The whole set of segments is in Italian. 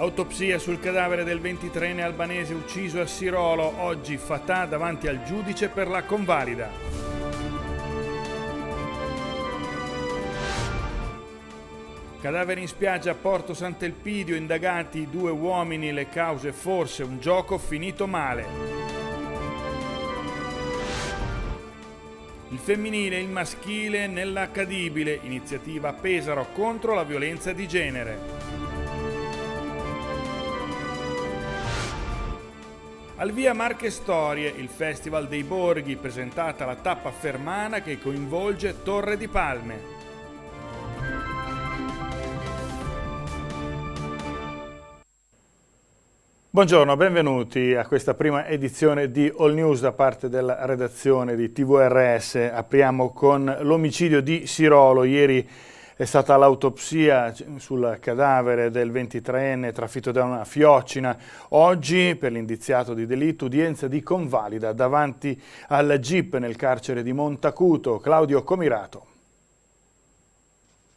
Autopsia sul cadavere del 23enne albanese ucciso a Sirolo, oggi Fatah davanti al giudice per la convalida. Cadavere in spiaggia a Porto Sant'Elpidio, indagati due uomini, le cause forse un gioco finito male. Il femminile e il maschile nell'accadibile, iniziativa Pesaro contro la violenza di genere. Al via Marche Storie, il Festival dei Borghi, presentata la tappa fermana che coinvolge Torre di Palme. Buongiorno, benvenuti a questa prima edizione di All News da parte della redazione di TVRS. Apriamo con l'omicidio di Sirolo. Ieri è stata l'autopsia sul cadavere del 23enne trafitto da una fioccina. Oggi, per l'indiziato di delitto, udienza di convalida davanti al GIP nel carcere di Montacuto. Claudio Comirato.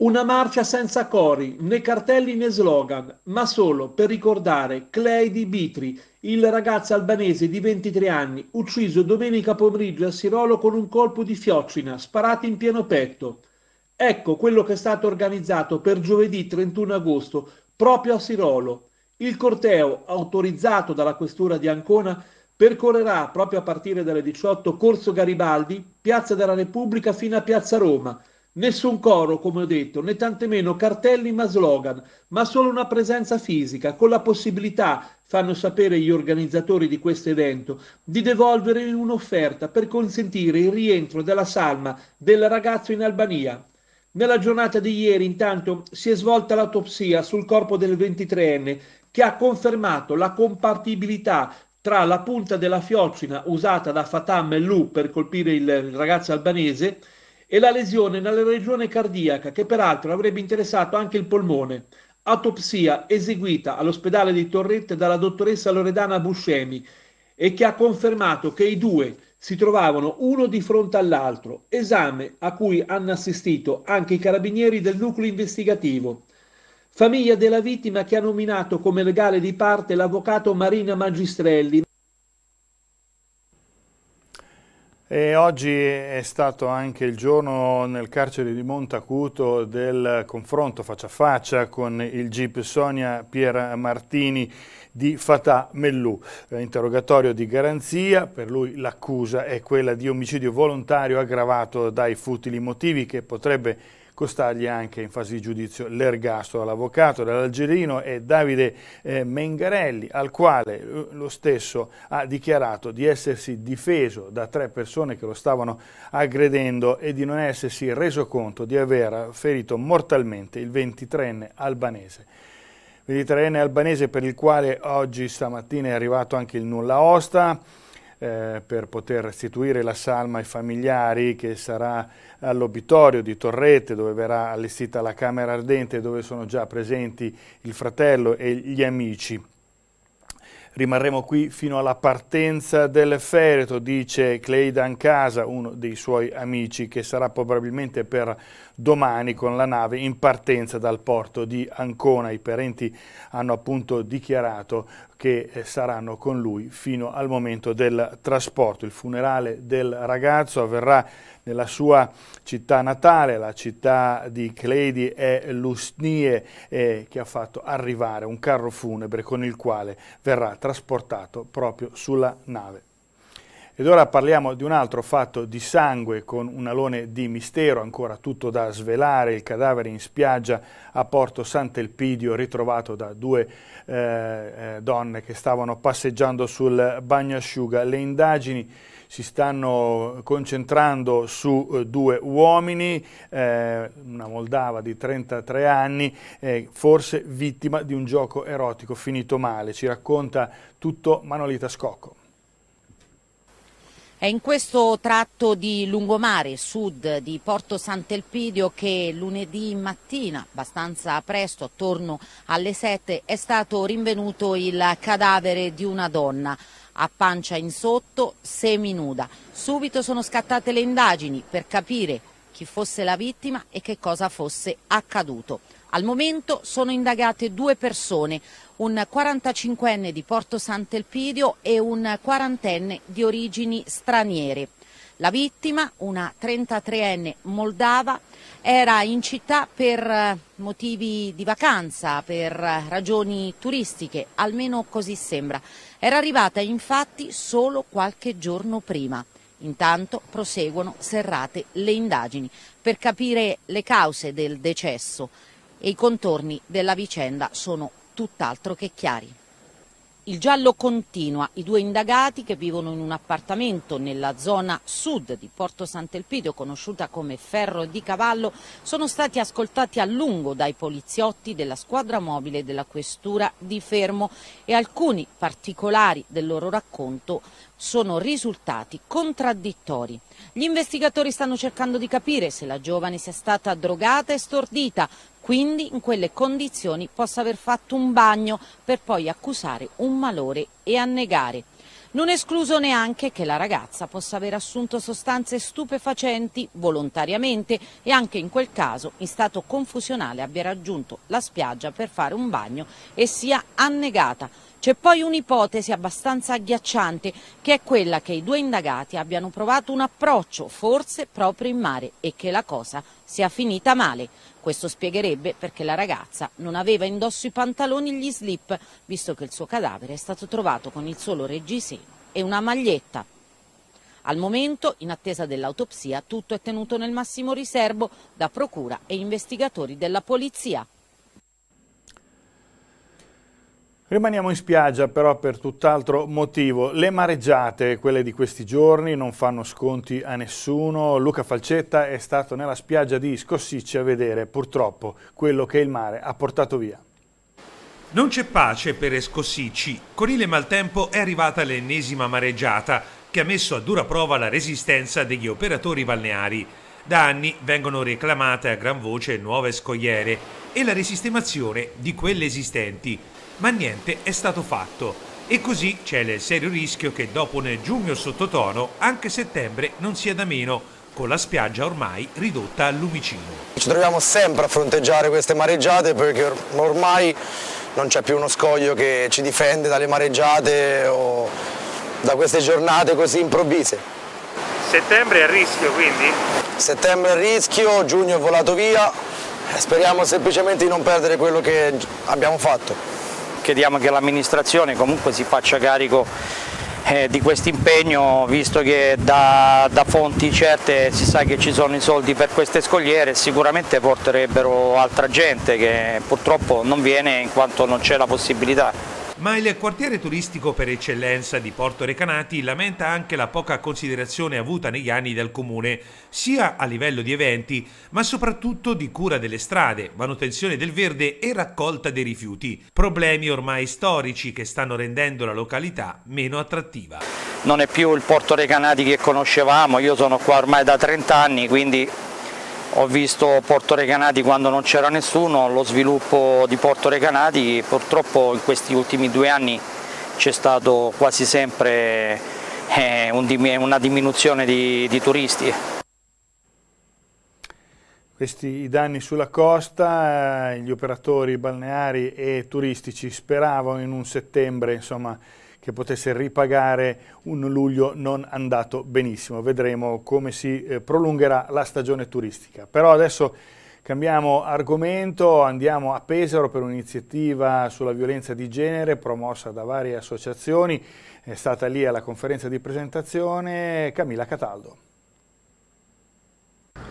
Una marcia senza cori, né cartelli né slogan, ma solo per ricordare Clay di Bitri, il ragazzo albanese di 23 anni, ucciso domenica pomeriggio a Sirolo con un colpo di fioccina, sparato in pieno petto. Ecco quello che è stato organizzato per giovedì 31 agosto proprio a Sirolo. Il corteo, autorizzato dalla questura di Ancona, percorrerà proprio a partire dalle 18 Corso Garibaldi, Piazza della Repubblica fino a Piazza Roma. Nessun coro, come ho detto, né tantomeno cartelli ma slogan, ma solo una presenza fisica, con la possibilità, fanno sapere gli organizzatori di questo evento, di devolvere un'offerta per consentire il rientro della salma del ragazzo in Albania, nella giornata di ieri, intanto, si è svolta l'autopsia sul corpo del 23enne che ha confermato la compatibilità tra la punta della fiocina usata da Fatah Mellou per colpire il ragazzo albanese e la lesione nella regione cardiaca che peraltro avrebbe interessato anche il polmone. Autopsia eseguita all'ospedale di Torrette dalla dottoressa Loredana Buscemi e che ha confermato che i due si trovavano uno di fronte all'altro, esame a cui hanno assistito anche i carabinieri del nucleo investigativo. Famiglia della vittima che ha nominato come legale di parte l'avvocato Marina Magistrelli. E oggi è stato anche il giorno nel carcere di Montacuto del confronto faccia a faccia con il GIP Sonia Pier di Fatah Mellù. Eh, interrogatorio di garanzia, per lui l'accusa è quella di omicidio volontario aggravato dai futili motivi che potrebbe costargli anche in fase di giudizio l'ergastolo all'avvocato dell'Algerino è Davide eh, Mengarelli, al quale eh, lo stesso ha dichiarato di essersi difeso da tre persone che lo stavano aggredendo e di non essersi reso conto di aver ferito mortalmente il 23enne albanese. 23enne albanese per il quale oggi stamattina è arrivato anche il nulla osta, eh, per poter restituire la salma ai familiari che sarà all'obitorio di Torrette dove verrà allestita la camera ardente dove sono già presenti il fratello e gli amici. Rimarremo qui fino alla partenza del feretro, dice Cleidan Casa, uno dei suoi amici, che sarà probabilmente per domani con la nave in partenza dal porto di Ancona. I parenti hanno appunto dichiarato che eh, saranno con lui fino al momento del trasporto. Il funerale del ragazzo avverrà nella sua città natale, la città di Cledi e Lusnie, eh, che ha fatto arrivare un carro funebre con il quale verrà trasportato proprio sulla nave ed ora parliamo di un altro fatto di sangue con un alone di mistero, ancora tutto da svelare, il cadavere in spiaggia a Porto Sant'Elpidio ritrovato da due eh, eh donne che stavano passeggiando sul bagnasciuga. Le indagini si stanno concentrando su eh, due uomini, eh, una moldava di 33 anni, eh, forse vittima di un gioco erotico finito male. Ci racconta tutto Manolita Scocco. È in questo tratto di lungomare sud di Porto Sant'Elpidio che lunedì mattina, abbastanza presto, attorno alle 7, è stato rinvenuto il cadavere di una donna a pancia in sotto, seminuda. Subito sono scattate le indagini per capire chi fosse la vittima e che cosa fosse accaduto. Al momento sono indagate due persone, un 45enne di Porto Sant'Elpidio e un quarantenne di origini straniere. La vittima, una 33enne moldava, era in città per eh, motivi di vacanza, per eh, ragioni turistiche, almeno così sembra. Era arrivata infatti solo qualche giorno prima. Intanto proseguono serrate le indagini per capire le cause del decesso e i contorni della vicenda sono tutt'altro che chiari. Il giallo continua, i due indagati che vivono in un appartamento nella zona sud di Porto Sant'Elpidio, conosciuta come Ferro di Cavallo, sono stati ascoltati a lungo dai poliziotti della squadra mobile della questura di Fermo e alcuni particolari del loro racconto sono risultati contraddittori. Gli investigatori stanno cercando di capire se la giovane sia stata drogata e stordita, quindi in quelle condizioni possa aver fatto un bagno per poi accusare un malore e annegare. Non escluso neanche che la ragazza possa aver assunto sostanze stupefacenti volontariamente e anche in quel caso in stato confusionale abbia raggiunto la spiaggia per fare un bagno e sia annegata. C'è poi un'ipotesi abbastanza agghiacciante, che è quella che i due indagati abbiano provato un approccio, forse proprio in mare, e che la cosa sia finita male. Questo spiegherebbe perché la ragazza non aveva indosso i pantaloni e gli slip, visto che il suo cadavere è stato trovato con il solo reggiseno e una maglietta. Al momento, in attesa dell'autopsia, tutto è tenuto nel massimo riservo da procura e investigatori della polizia. Rimaniamo in spiaggia però per tutt'altro motivo. Le mareggiate, quelle di questi giorni, non fanno sconti a nessuno. Luca Falcetta è stato nella spiaggia di Scossicci a vedere purtroppo quello che il mare ha portato via. Non c'è pace per Escossicci. Con il maltempo è arrivata l'ennesima mareggiata che ha messo a dura prova la resistenza degli operatori balneari. Da anni vengono reclamate a gran voce nuove scogliere e la risistemazione di quelle esistenti ma niente è stato fatto. E così c'è il serio rischio che dopo nel giugno sottotono anche settembre non sia da meno, con la spiaggia ormai ridotta al lumicino. Ci troviamo sempre a fronteggiare queste mareggiate perché ormai non c'è più uno scoglio che ci difende dalle mareggiate o da queste giornate così improvvise. Settembre è a rischio quindi? Settembre è a rischio, giugno è volato via, speriamo semplicemente di non perdere quello che abbiamo fatto chiediamo che l'amministrazione comunque si faccia carico eh, di questo impegno visto che da, da, fonti certe si sa che ci sono i soldi per queste scogliere e sicuramente porterebbero altra gente che purtroppo non viene in quanto non c'è la possibilità. Ma il quartiere turistico per eccellenza di Porto Recanati lamenta anche la poca considerazione avuta negli anni dal comune, sia a livello di eventi, ma soprattutto di cura delle strade, manutenzione del verde e raccolta dei rifiuti, problemi ormai storici che stanno rendendo la località meno attrattiva. Non è più il Porto Recanati che conoscevamo, io sono qua ormai da 30 anni, quindi ho visto Porto Recanati quando non c'era nessuno, lo sviluppo di Porto Recanati purtroppo in questi ultimi due anni c'è stato quasi sempre eh, una diminuzione di, di turisti. Questi danni sulla costa, eh, gli operatori balneari e turistici speravano in un settembre insomma, che potesse ripagare un luglio non andato benissimo. Vedremo come si eh, prolungherà la stagione turistica. Però adesso cambiamo argomento, andiamo a Pesaro per un'iniziativa sulla violenza di genere promossa da varie associazioni. È stata lì alla conferenza di presentazione Camilla Cataldo.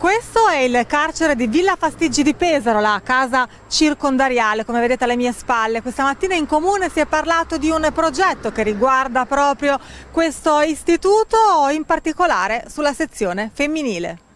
Questo è il carcere di Villa Fastiggi di Pesaro, la casa circondariale, come vedete alle mie spalle. Questa mattina in comune si è parlato di un progetto che riguarda proprio questo istituto, in particolare sulla sezione femminile.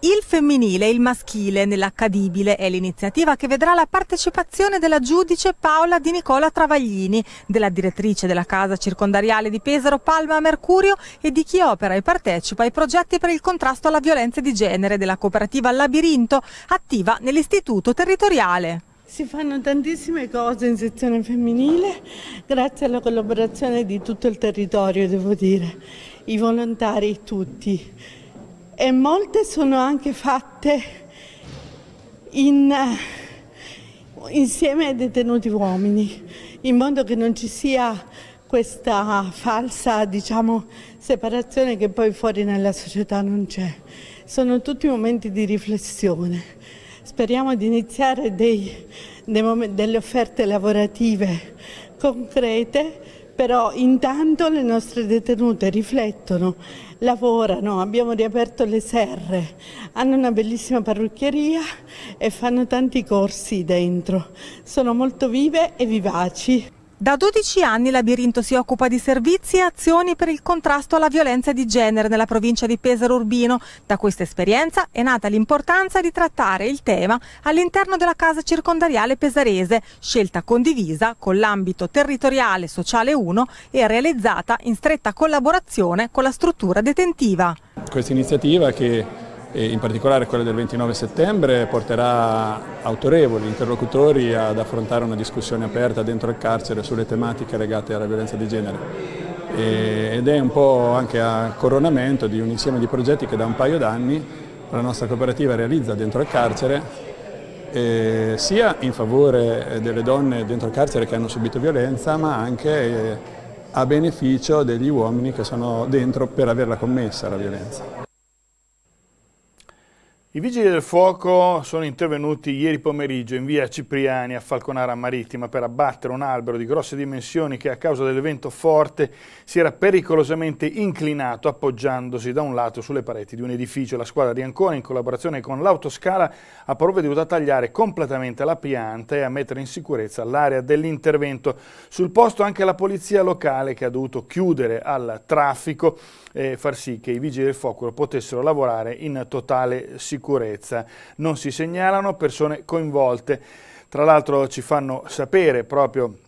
Il femminile e il maschile nell'accadibile è l'iniziativa che vedrà la partecipazione della giudice Paola Di Nicola Travaglini, della direttrice della casa circondariale di Pesaro Palma Mercurio e di chi opera e partecipa ai progetti per il contrasto alla violenza di genere della cooperativa Labirinto, attiva nell'istituto territoriale. Si fanno tantissime cose in sezione femminile grazie alla collaborazione di tutto il territorio, devo dire, i volontari tutti e molte sono anche fatte in, insieme ai detenuti uomini, in modo che non ci sia questa falsa diciamo, separazione che poi fuori nella società non c'è. Sono tutti momenti di riflessione. Speriamo di iniziare dei, dei delle offerte lavorative concrete però intanto le nostre detenute riflettono, lavorano, abbiamo riaperto le serre, hanno una bellissima parrucchieria e fanno tanti corsi dentro, sono molto vive e vivaci. Da 12 anni Labirinto si occupa di servizi e azioni per il contrasto alla violenza di genere nella provincia di Pesaro Urbino. Da questa esperienza è nata l'importanza di trattare il tema all'interno della casa circondariale pesarese, scelta condivisa con l'ambito territoriale sociale 1 e realizzata in stretta collaborazione con la struttura detentiva. Questa iniziativa che e in particolare quella del 29 settembre porterà autorevoli interlocutori ad affrontare una discussione aperta dentro il carcere sulle tematiche legate alla violenza di genere ed è un po' anche a coronamento di un insieme di progetti che da un paio d'anni la nostra cooperativa realizza dentro il carcere eh, sia in favore delle donne dentro il carcere che hanno subito violenza ma anche eh, a beneficio degli uomini che sono dentro per averla commessa la violenza. I vigili del fuoco sono intervenuti ieri pomeriggio in via Cipriani a Falconara Marittima per abbattere un albero di grosse dimensioni che a causa del vento forte si era pericolosamente inclinato appoggiandosi da un lato sulle pareti di un edificio. La squadra di Ancona in collaborazione con l'autoscala ha provveduto a tagliare completamente la pianta e a mettere in sicurezza l'area dell'intervento. Sul posto anche la polizia locale che ha dovuto chiudere al traffico e far sì che i vigili del fuoco potessero lavorare in totale sicurezza sicurezza. Non si segnalano persone coinvolte. Tra l'altro ci fanno sapere proprio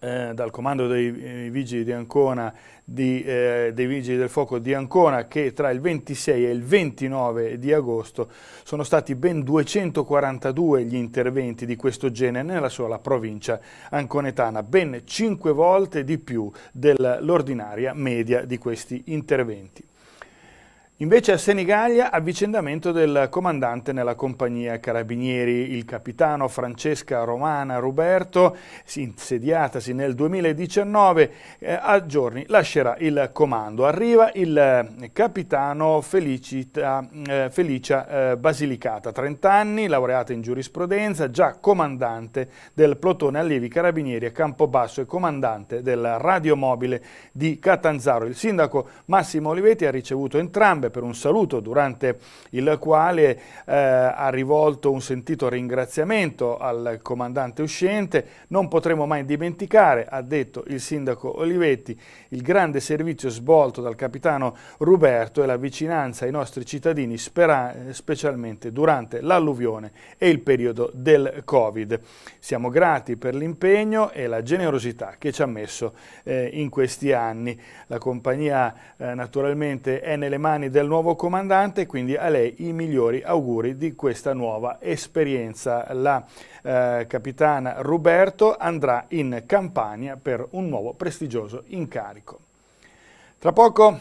eh, dal comando dei, eh, vigili Ancona, di, eh, dei vigili del fuoco di Ancona che tra il 26 e il 29 di agosto sono stati ben 242 gli interventi di questo genere nella sola provincia anconetana, ben 5 volte di più dell'ordinaria media di questi interventi. Invece a Senigallia avvicendamento del comandante nella compagnia Carabinieri, il capitano Francesca Romana Ruberto, insediatasi nel 2019, eh, a giorni lascerà il comando. Arriva il eh, capitano Felicita, eh, Felicia eh, Basilicata, 30 anni, laureata in giurisprudenza, già comandante del plotone allievi Carabinieri a Campobasso e comandante del radiomobile di Catanzaro. Il sindaco Massimo Olivetti ha ricevuto entrambi gambe per un saluto durante il quale eh, ha rivolto un sentito ringraziamento al comandante uscente. Non potremo mai dimenticare, ha detto il sindaco Olivetti, il grande servizio svolto dal capitano Ruberto e la vicinanza ai nostri cittadini, specialmente durante l'alluvione e il periodo del Covid. Siamo grati per l'impegno e la generosità che ci ha messo eh, in questi anni. La compagnia eh, naturalmente è nelle mani del nuovo comandante, quindi a lei i migliori auguri di questa nuova esperienza. La eh, capitana Roberto andrà in campagna per un nuovo prestigioso incarico. Tra poco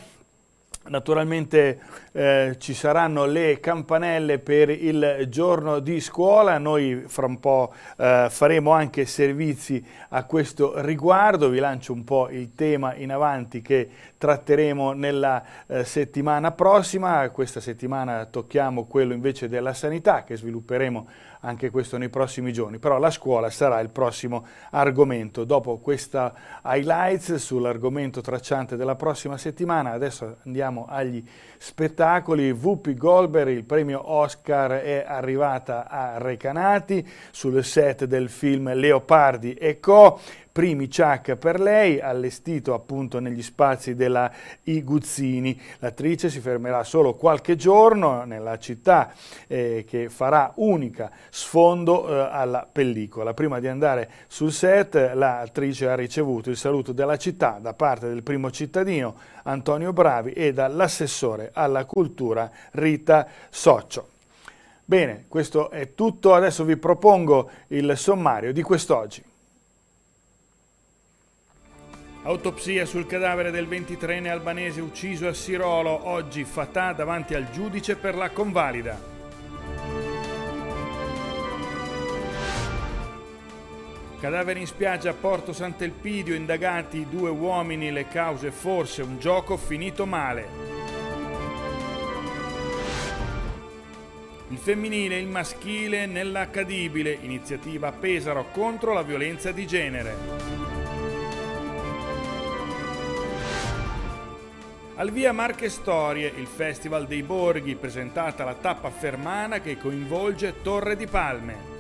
Naturalmente eh, ci saranno le campanelle per il giorno di scuola, noi fra un po' eh, faremo anche servizi a questo riguardo, vi lancio un po' il tema in avanti che tratteremo nella eh, settimana prossima, questa settimana tocchiamo quello invece della sanità che svilupperemo anche questo nei prossimi giorni, però la scuola sarà il prossimo argomento. Dopo questa highlights sull'argomento tracciante della prossima settimana, adesso andiamo agli spettacoli. Whoopi Goldberg, il premio Oscar è arrivata a Recanati sul set del film Leopardi e Co primi ciak per lei, allestito appunto negli spazi della Iguzzini. L'attrice si fermerà solo qualche giorno nella città eh, che farà unica sfondo eh, alla pellicola. Prima di andare sul set, l'attrice ha ricevuto il saluto della città da parte del primo cittadino Antonio Bravi e dall'assessore alla cultura Rita Soccio. Bene, questo è tutto, adesso vi propongo il sommario di quest'oggi. Autopsia sul cadavere del 23enne albanese ucciso a Sirolo, oggi Fatah davanti al giudice per la convalida. Cadavere in spiaggia a Porto Sant'Elpidio, indagati due uomini, le cause forse un gioco finito male. Il femminile e il maschile nell'accadibile, iniziativa Pesaro contro la violenza di genere. Al via Marche Storie, il Festival dei Borghi, presentata la tappa fermana che coinvolge Torre di Palme.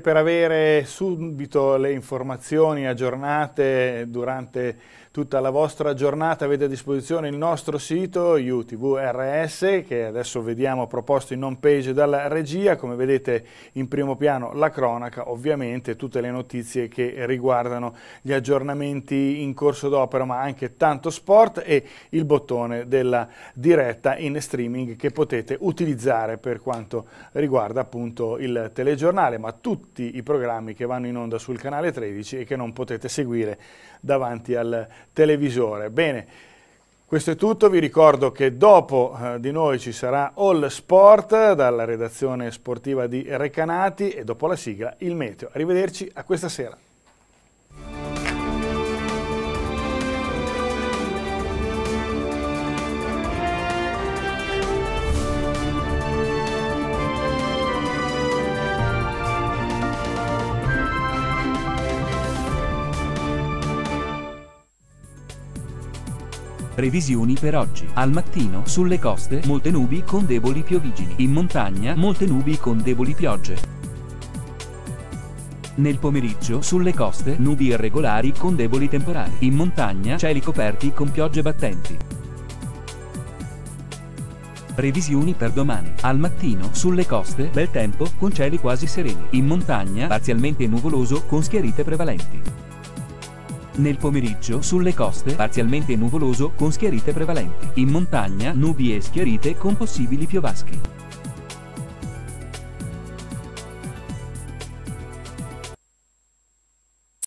Per avere subito le informazioni aggiornate durante tutta la vostra giornata avete a disposizione il nostro sito UTVRS che adesso vediamo proposto in home page dalla regia, come vedete in primo piano la cronaca, ovviamente tutte le notizie che riguardano gli aggiornamenti in corso d'opera ma anche tanto sport e il bottone della diretta in streaming che potete utilizzare per quanto riguarda appunto il telegiornale ma tutti tutti i programmi che vanno in onda sul canale 13 e che non potete seguire davanti al televisore. Bene, questo è tutto, vi ricordo che dopo eh, di noi ci sarà All Sport dalla redazione sportiva di Recanati e dopo la sigla il meteo. Arrivederci a questa sera. Previsioni per oggi. Al mattino, sulle coste, molte nubi con deboli piovigini. In montagna, molte nubi con deboli piogge. Nel pomeriggio, sulle coste, nubi irregolari con deboli temporali. In montagna, cieli coperti con piogge battenti. Previsioni per domani. Al mattino, sulle coste, bel tempo, con cieli quasi sereni. In montagna, parzialmente nuvoloso, con schiarite prevalenti. Nel pomeriggio sulle coste parzialmente nuvoloso con schiarite prevalenti. In montagna nubi e schiarite con possibili piovaschi.